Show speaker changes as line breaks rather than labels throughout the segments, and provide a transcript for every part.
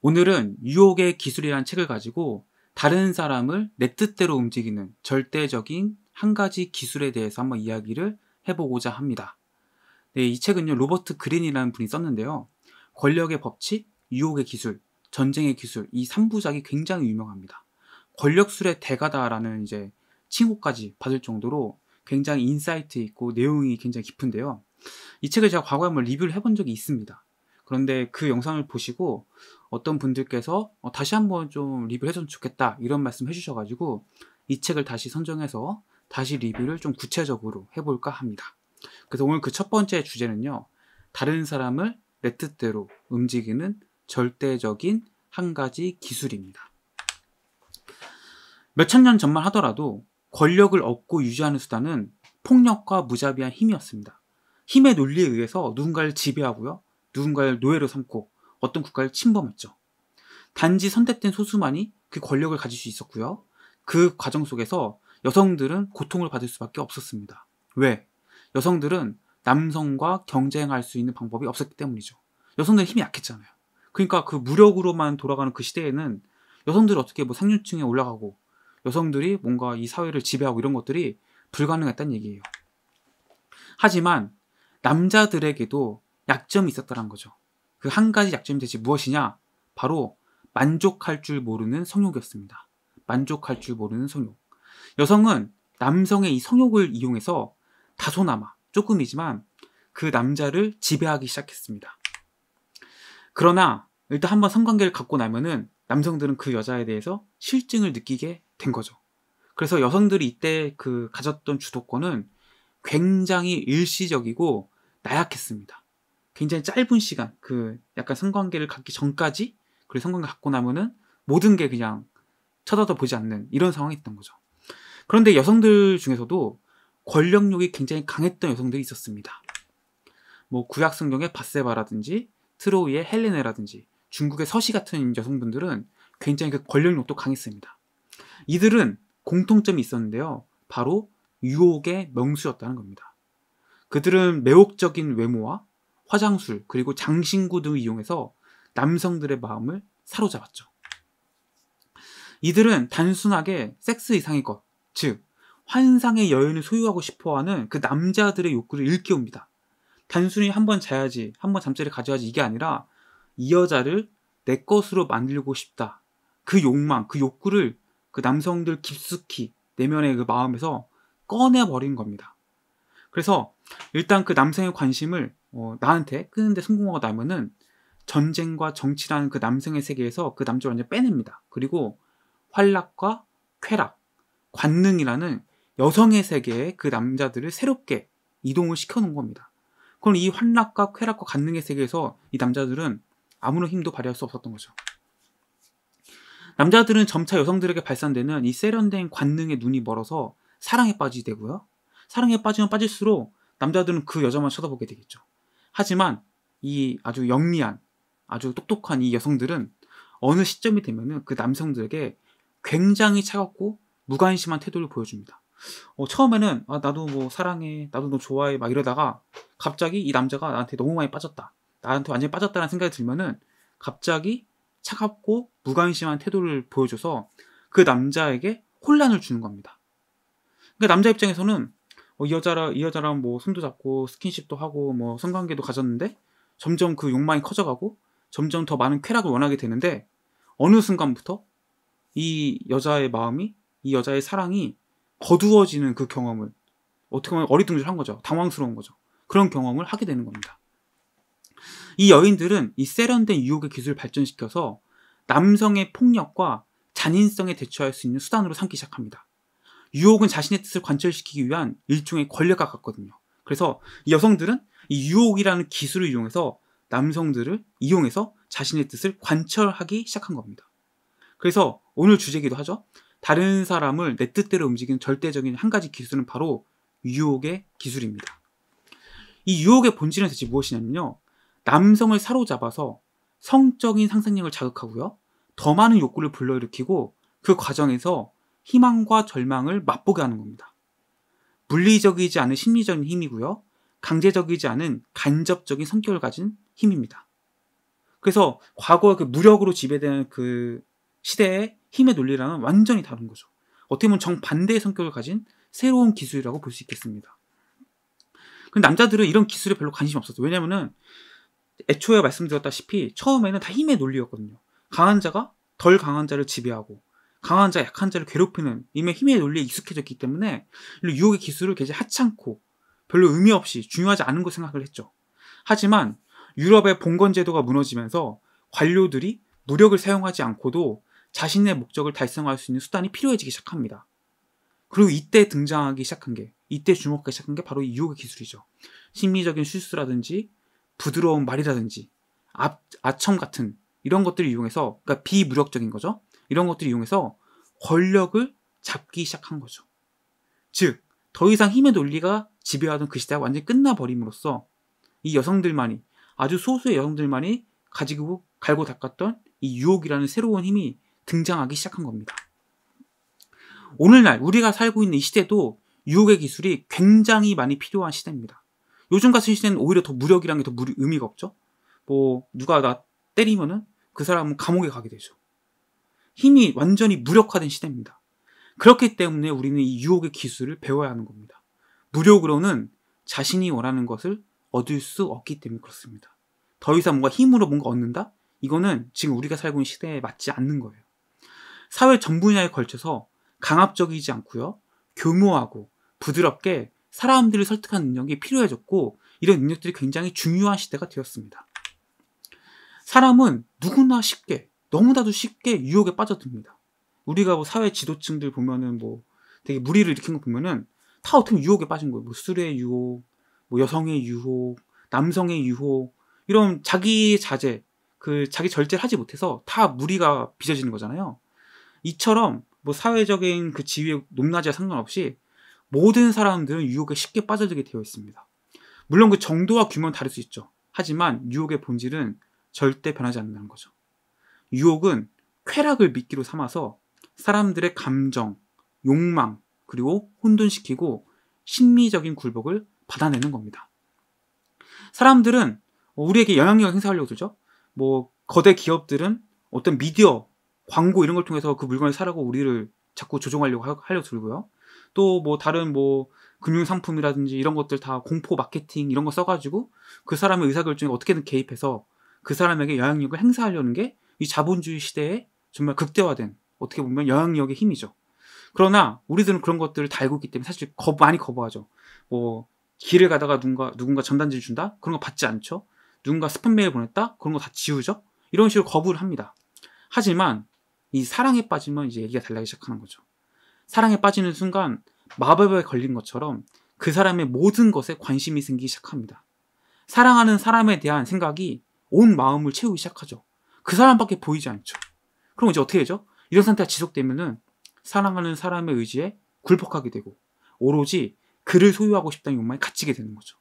오늘은 유혹의 기술이란 책을 가지고 다른 사람을 내 뜻대로 움직이는 절대적인 한 가지 기술에 대해서 한번 이야기를 해보고자 합니다. 네, 이 책은요, 로버트 그린이라는 분이 썼는데요. 권력의 법칙, 유혹의 기술, 전쟁의 기술, 이 3부작이 굉장히 유명합니다. 권력술의 대가다라는 이제 칭호까지 받을 정도로 굉장히 인사이트 있고 내용이 굉장히 깊은데요. 이 책을 제가 과거에 한번 리뷰를 해본 적이 있습니다. 그런데 그 영상을 보시고 어떤 분들께서 어, 다시 한번 좀 리뷰를 해줬으면 좋겠다 이런 말씀 해주셔가지고 이 책을 다시 선정해서 다시 리뷰를 좀 구체적으로 해볼까 합니다. 그래서 오늘 그 첫 번째 주제는요. 다른 사람을 내 뜻대로 움직이는 절대적인 한 가지 기술입니다. 몇 천 년 전만 하더라도 권력을 얻고 유지하는 수단은 폭력과 무자비한 힘이었습니다. 힘의 논리에 의해서 누군가를 지배하고요. 누군가를 노예로 삼고 어떤 국가를 침범했죠. 단지 선택된 소수만이 그 권력을 가질 수 있었고요. 그 과정 속에서 여성들은 고통을 받을 수밖에 없었습니다. 왜? 여성들은 남성과 경쟁할 수 있는 방법이 없었기 때문이죠. 여성들의 힘이 약했잖아요. 그러니까 그 무력으로만 돌아가는 그 시대에는 여성들이 어떻게 뭐 상류층에 올라가고 여성들이 뭔가 이 사회를 지배하고 이런 것들이 불가능했다는 얘기예요. 하지만 남자들에게도 약점이 있었다는 거죠. 그 한 가지 약점이 대체 무엇이냐? 바로 만족할 줄 모르는 성욕이었습니다. 만족할 줄 모르는 성욕. 여성은 남성의 이 성욕을 이용해서 다소나마 조금이지만 그 남자를 지배하기 시작했습니다. 그러나 일단 한번 성관계를 갖고 나면은 남성들은 그 여자에 대해서 실증을 느끼게 된 거죠. 그래서 여성들이 이때 그 가졌던 주도권은 굉장히 일시적이고 나약했습니다. 굉장히 짧은 시간, 그 약간 성관계를 갖기 전까지 그리고 성관계 갖고 나면은 모든 게 그냥 쳐다도 보지 않는 이런 상황이 있던 거죠. 그런데 여성들 중에서도 권력욕이 굉장히 강했던 여성들이 있었습니다. 뭐 구약 성경의 바세바라든지 트로이의 헬레네라든지 중국의 서시 같은 여성분들은 굉장히 그 권력욕도 강했습니다. 이들은 공통점이 있었는데요. 바로 유혹의 명수였다는 겁니다. 그들은 매혹적인 외모와 화장술, 그리고 장신구 등을 이용해서 남성들의 마음을 사로잡았죠. 이들은 단순하게 섹스 이상의 것, 즉, 환상의 여인을 소유하고 싶어 하는 그 남자들의 욕구를 일깨웁니다. 단순히 한 번 자야지, 한 번 잠자리 가져야지 이게 아니라 이 여자를 내 것으로 만들고 싶다. 그 욕망, 그 욕구를 그 남성들 깊숙이 내면의 그 마음에서 꺼내버린 겁니다. 그래서 일단 그 남성의 관심을 어, 나한테 끄는데 성공하고 나면은 전쟁과 정치라는 그 남성의 세계에서 그 남자를 완전 빼냅니다. 그리고 활락과 쾌락, 관능이라는 여성의 세계에 그 남자들을 새롭게 이동을 시켜놓은 겁니다. 그럼 이 환락과 쾌락과 관능의 세계에서 이 남자들은 아무런 힘도 발휘할 수 없었던 거죠. 남자들은 점차 여성들에게 발산되는 이 세련된 관능에 눈이 멀어서 사랑에 빠지게 되고요. 사랑에 빠지면 빠질수록 남자들은 그 여자만 쳐다보게 되겠죠. 하지만 이 아주 영리한 아주 똑똑한 이 여성들은 어느 시점이 되면은 그 남성들에게 굉장히 차갑고 무관심한 태도를 보여줍니다. 어, 처음에는 아, 나도 뭐 사랑해, 나도 너 좋아해 막 이러다가 갑자기 이 남자가 나한테 너무 많이 빠졌다, 나한테 완전히 빠졌다는 라 생각이 들면은 갑자기 차갑고 무관심한 태도를 보여줘서 그 남자에게 혼란을 주는 겁니다. 그러니까 남자 입장에서는 어, 이 여자랑 이 여자랑 뭐 손도 잡고 스킨십도 하고 뭐 성관계도 가졌는데 점점 그 욕망이 커져가고 점점 더 많은 쾌락을 원하게 되는데 어느 순간부터 이 여자의 마음이 이 여자의 사랑이 거두어지는 그 경험을 어떻게 보면 어리둥절한 거죠. 당황스러운 거죠. 그런 경험을 하게 되는 겁니다. 이 여인들은 이 세련된 유혹의 기술을 발전시켜서 남성의 폭력과 잔인성에 대처할 수 있는 수단으로 삼기 시작합니다. 유혹은 자신의 뜻을 관철시키기 위한 일종의 권력과 같거든요. 그래서 여성들은 이 유혹이라는 기술을 이용해서 남성들을 이용해서 자신의 뜻을 관철하기 시작한 겁니다. 그래서 오늘 주제기도 하죠. 다른 사람을 내 뜻대로 움직이는 절대적인 한 가지 기술은 바로 유혹의 기술입니다. 이 유혹의 본질은 대체 무엇이냐면요. 남성을 사로잡아서 성적인 상상력을 자극하고요. 더 많은 욕구를 불러일으키고 그 과정에서 희망과 절망을 맛보게 하는 겁니다. 물리적이지 않은 심리적인 힘이고요. 강제적이지 않은 간접적인 성격을 가진 힘입니다. 그래서 과거 그 무력으로 지배되는 그 시대의 힘의 논리랑은 완전히 다른 거죠. 어떻게 보면 정반대의 성격을 가진 새로운 기술이라고 볼 수 있겠습니다. 근데 남자들은 이런 기술에 별로 관심이 없었어요. 왜냐면은 애초에 말씀드렸다시피 처음에는 다 힘의 논리였거든요. 강한 자가 덜 강한 자를 지배하고 강한 자, 약한 자를 괴롭히는 이미 힘의 논리에 익숙해졌기 때문에 유혹의 기술을 굉장히 하찮고 별로 의미 없이 중요하지 않은 거 생각을 했죠. 하지만 유럽의 봉건 제도가 무너지면서 관료들이 무력을 사용하지 않고도 자신의 목적을 달성할 수 있는 수단이 필요해지기 시작합니다. 그리고 이때 등장하기 시작한 게, 이때 주목하기 시작한 게 바로 이 유혹의 기술이죠. 심리적인 실수라든지 부드러운 말이라든지, 아, 아첨 같은 이런 것들을 이용해서, 그러니까 비무력적인 거죠. 이런 것들을 이용해서 권력을 잡기 시작한 거죠. 즉, 더 이상 힘의 논리가 지배하던 그 시대가 완전히 끝나버림으로써 이 여성들만이, 아주 소수의 여성들만이 가지고 갈고 닦았던 이 유혹이라는 새로운 힘이 등장하기 시작한 겁니다. 오늘날 우리가 살고 있는 이 시대도 유혹의 기술이 굉장히 많이 필요한 시대입니다. 요즘 같은 시대는 오히려 더 무력이라는 게더 의미가 없죠. 뭐 누가 나 때리면은 그 사람은 감옥에 가게 되죠. 힘이 완전히 무력화된 시대입니다. 그렇기 때문에 우리는 이 유혹의 기술을 배워야 하는 겁니다. 무력으로는 자신이 원하는 것을 얻을 수 없기 때문에 그렇습니다. 더 이상 뭔가 힘으로 뭔가 얻는다? 이거는 지금 우리가 살고 있는 시대에 맞지 않는 거예요. 사회 전 분야에 걸쳐서 강압적이지 않고요. 교묘하고 부드럽게 사람들을 설득하는 능력이 필요해졌고 이런 능력들이 굉장히 중요한 시대가 되었습니다. 사람은 누구나 쉽게 너무나도 쉽게 유혹에 빠져듭니다. 우리가 뭐 사회 지도층들 보면은 뭐 되게 무리를 일으킨 거 보면은 다 어떻게 유혹에 빠진 거예요. 뭐 술의 유혹, 뭐 여성의 유혹, 남성의 유혹 이런 자기 자제, 그 자기 절제를 하지 못해서 다 무리가 빚어지는 거잖아요. 이처럼 뭐 사회적인 그 지위의 높낮이와 상관없이 모든 사람들은 유혹에 쉽게 빠져들게 되어 있습니다. 물론 그 정도와 규모는 다를 수 있죠. 하지만 유혹의 본질은 절대 변하지 않는다는 거죠. 유혹은 쾌락을 미끼로 삼아서 사람들의 감정, 욕망, 그리고 혼돈시키고 심리적인 굴복을 받아내는 겁니다. 사람들은 우리에게 영향력을 행사하려고 들죠. 뭐 거대 기업들은 어떤 미디어, 광고 이런 걸 통해서 그 물건을 사라고 우리를 자꾸 조종하려고 하려 고 들고요. 또 뭐 다른 뭐 금융 상품이라든지 이런 것들 다 공포 마케팅 이런 거 써가지고 그 사람의 의사결정에 어떻게든 개입해서 그 사람에게 영향력을 행사하려는 게이 자본주의 시대에 정말 극대화된 어떻게 보면 영향력의 힘이죠. 그러나 우리들은 그런 것들을 다 알고 있기 때문에 사실 겁 많이 거부하죠. 뭐 길을 가다가 누군가 누군가 전단지를 준다 그런 거 받지 않죠. 누군가 스팸 메일 보냈다 그런 거 다 지우죠. 이런 식으로 거부를 합니다. 하지만 이 사랑에 빠지면 이제 얘기가 달라기 지 시작하는 거죠. 사랑에 빠지는 순간 마법에 걸린 것처럼 그 사람의 모든 것에 관심이 생기기 시작합니다. 사랑하는 사람에 대한 생각이 온 마음을 채우기 시작하죠. 그 사람밖에 보이지 않죠. 그럼 이제 어떻게 되죠? 이런 상태가 지속되면은 사랑하는 사람의 의지에 굴복하게 되고 오로지 그를 소유하고 싶다는 욕망에 갇히게 되는 거죠.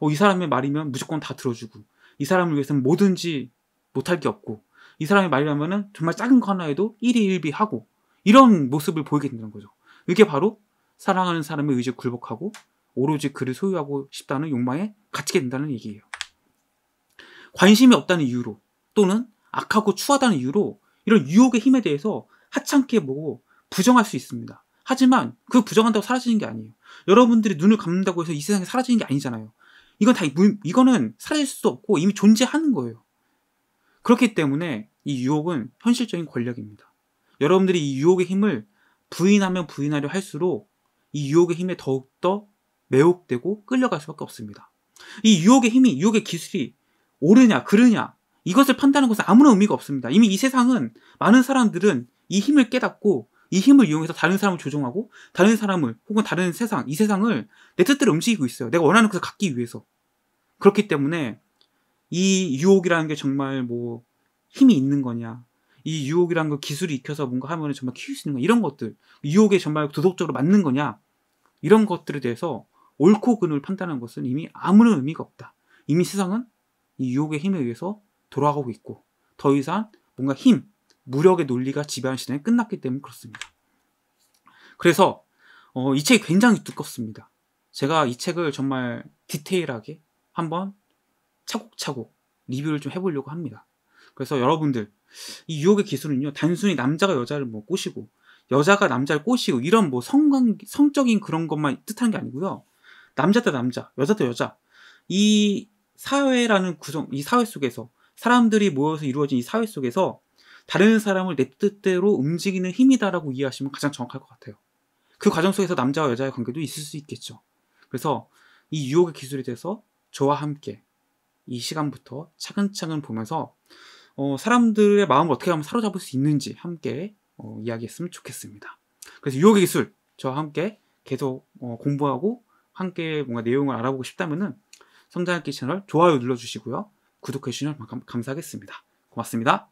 어, 이 사람의 말이면 무조건 다 들어주고 이 사람을 위해서는 뭐든지 못할 게 없고 이 사람의 말이라면은 정말 작은 거 하나에도 일희일비하고 이런 모습을 보이게 된다는 거죠. 이게 바로 사랑하는 사람의 의지에 굴복하고 오로지 그를 소유하고 싶다는 욕망에 갇히게 된다는 얘기예요. 관심이 없다는 이유로 또는 악하고 추하다는 이유로 이런 유혹의 힘에 대해서 하찮게 보고 부정할 수 있습니다. 하지만 그 부정한다고 사라지는 게 아니에요. 여러분들이 눈을 감는다고 해서 이 세상에 사라지는 게 아니잖아요. 이건 다 이거는 사라질 수도 없고 이미 존재하는 거예요. 그렇기 때문에 이 유혹은 현실적인 권력입니다. 여러분들이 이 유혹의 힘을 부인하면 부인하려 할수록 이 유혹의 힘에 더욱더 매혹되고 끌려갈 수밖에 없습니다. 이 유혹의 힘이 유혹의 기술이 옳으냐 그르냐 이것을 판다는 것은 아무런 의미가 없습니다. 이미 이 세상은 많은 사람들은 이 힘을 깨닫고 이 힘을 이용해서 다른 사람을 조종하고 다른 사람을 혹은 다른 세상, 이 세상을 내 뜻대로 움직이고 있어요. 내가 원하는 것을 갖기 위해서. 그렇기 때문에 이 유혹이라는 게 정말 뭐 힘이 있는 거냐. 이 유혹이라는 걸 기술이 익혀서 뭔가 하면 정말 키울 수 있는 거냐. 이런 것들. 유혹에 정말 도덕적으로 맞는 거냐. 이런 것들에 대해서 옳고 그을 판단하는 것은 이미 아무런 의미가 없다. 이미 세상은 이 유혹의 힘에 의해서 돌아가고 있고 더 이상 뭔가 힘, 무력의 논리가 지배하는 시대는 끝났기 때문에 그렇습니다. 그래서 어, 이 책이 굉장히 두껍습니다. 제가 이 책을 정말 디테일하게 한번 차곡차곡 리뷰를 좀 해보려고 합니다. 그래서 여러분들 이 유혹의 기술은요 단순히 남자가 여자를 뭐 꼬시고 여자가 남자를 꼬시고 이런 뭐 성관 성적인 그런 것만 뜻하는 게 아니고요 남자 대 남자 여자 대 여자 이 사회라는 구성 이 사회 속에서 사람들이 모여서 이루어진 이 사회 속에서 다른 사람을 내 뜻대로 움직이는 힘이다라고 이해하시면 가장 정확할 것 같아요. 그 과정 속에서 남자와 여자의 관계도 있을 수 있겠죠. 그래서 이 유혹의 기술이 돼서 저와 함께 이 시간부터 차근차근 보면서 어, 사람들의 마음을 어떻게 하면 사로잡을 수 있는지 함께 어, 이야기했으면 좋겠습니다. 그래서 유혹의 기술 저와 함께 계속 어, 공부하고 함께 뭔가 내용을 알아보고 싶다면 성장학기 채널 좋아요 눌러주시고요. 구독해주시면 감사하겠습니다. 고맙습니다.